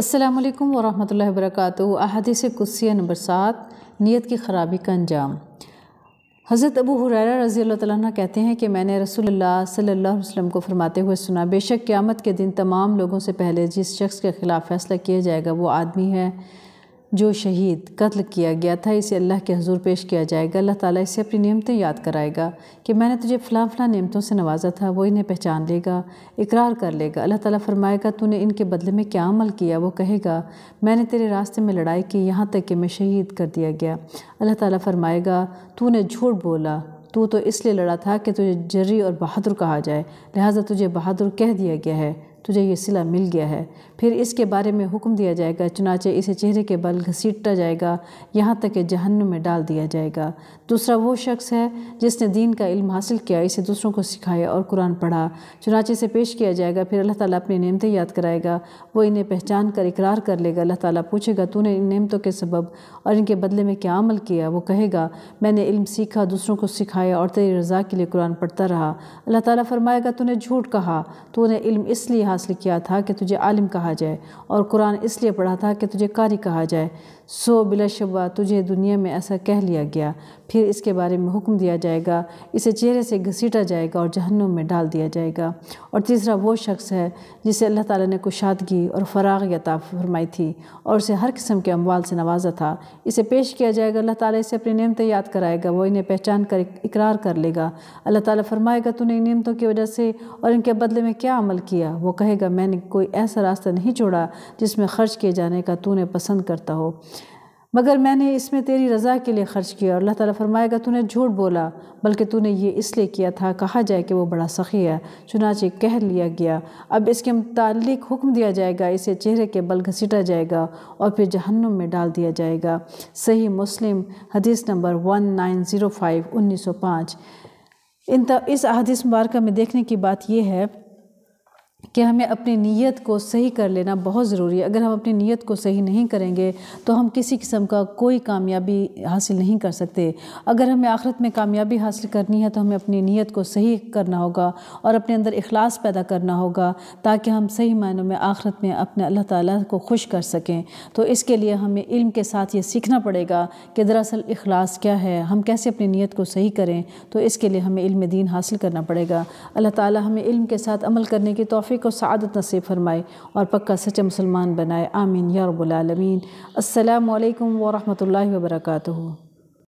अल्लाम वरहमल वर्क अहादीस कुस्सिया नंबर सात नीयत की ख़राबी का अंजाम हज़रत अबू हुरैरा रज़ी अल्लाह कहते हैं कि मैंने रसूलुल्लाह सल्लल्लाहु अलैहि वसल्लम को फरमाते हुए सुना बेशक क़्यामत के दिन तमाम लोगों से पहले जिस शख्स के ख़िलाफ़ फ़ैसला किया जाएगा वो आदमी है जो शहीद कत्ल किया गया था इसे अल्लाह के हजूर पेश किया जाएगा अल्लाह ताला इसे अपनी नियमतें याद कराएगा कि मैंने तुझे फ़लाँ फ़लाँ नियमतों से नवाजा था वो इन्हें पहचान लेगा इकरार कर लेगा अल्लाह ताला फरमाएगा तूने इनके बदले में क्या अमल किया वो कहेगा मैंने तेरे रास्ते में लड़ाई की यहाँ तक कि मैं शहीद कर दिया गया अल्लाह ताला फरमाएगा ने झूठ बोला तू तो इसलिए लड़ा था कि तुझे जर्री और बहादुर कहा जाए लिहाजा तुझे बहादुर कह दिया गया है तुझे ये सिला मिल गया है फिर इसके बारे में हुक्म दिया जाएगा चुनाचे इसे चेहरे के बल घसीटता जाएगा यहाँ तक कि जहन्न में डाल दिया जाएगा दूसरा वो शख्स है जिसने दीन का इल्म हासिल किया इसे दूसरों को सिखाया और कुरान पढ़ा चुनाचे से पेश किया जाएगा फिर अल्लाह ताला अपनी नियमतें याद कराएगा वो इन्हें पहचान कर इकरार कर लेगा अल्लाह ताला पूछेगा तूने इन नियमतों के सबब और इनके बदले में क्या अमल किया वो कहेगा मैंने इल्म सीखा दूसरों को सिखाया और तेरी रज़ा के लिए कुरान पढ़ता रहा अल्लाह ताला फरमाएगा तूने झूठ कहा तूने इल्म इसलिए हासिल किया था कि तुझे आलिम कहा जाए और कुरान इसलिए पढ़ा था कि तुझे कारी कहा जाए सो बिलाशुबा तुझे दुनिया में ऐसा कह लिया गया फिर इसके बारे में हुक्म दिया जाएगा इसे चेहरे से घसीटा जाएगा और जहन्नुम में डाल दिया जाएगा और तीसरा वो शख्स है जिसे अल्लाह ताला ने कुशादगी और फराग अता फरमाई थी और उसे हर किस्म के अमवाल से नवाजा था इसे पेश किया जाएगा अल्लाह ताला इसे अपनी नियमतें याद कराएगा वो इन्हें पहचान कर इकरार कर लेगा अल्लाह ताला फरमाएगा तूने इन नियमतों की वजह से और इनके बदले में क्या अमल किया वो कहेगा मैंने कोई ऐसा रास्ता नहीं छोड़ा जिसमें खर्च किए जाने का तूने पसंद करता हो मगर मैंने इसमें तेरी रज़ा के लिए ख़र्च किया और अल्लाह ताला फरमाएगा तूने झूठ बोला बल्कि तूने ये इसलिए किया था कहा जाए कि वो बड़ा सखी है चुनाचे कह लिया गया अब इसके मुतल हुक्म दिया जाएगा इसे चेहरे के बल घसीटा जाएगा और फिर जहन्नुम में डाल दिया जाएगा सही मुस्लिम हदीस number one nine zero five उन्नीस सौ पाँच इन इस अहदीस मुबारक में देखने की बात यह है कि हमें अपनी नीयत को सही कर लेना बहुत ज़रूरी है अगर हम अपनी नीयत को सही नहीं करेंगे तो हम किसी किस्म का कोई कामयाबी हासिल नहीं कर सकते अगर हमें आखिरत में कामयाबी हासिल करनी है तो हमें अपनी नीयत को सही करना होगा और अपने अंदर अखलास पैदा करना होगा ताकि हम सही मायनों में आखिरत में अपने अल्लाह ताला को खुश कर सकें तो इसके लिए हमें इल्म के साथ ये सीखना पड़ेगा कि दरअसल अखलास क्या है हम कैसे अपनी नीयत को सही करें तो इसके लिए हमें इल्म दीन हासिल करना पड़ेगा अल्लाह ताली हमें इल्म के साथ अमल करने की तो तौफीक और सदत नसीब फ़रमाए और पक्का सच्चा मुसलमान बनाए आमीन या रबालमीन अल्लाम वरहमल वर्का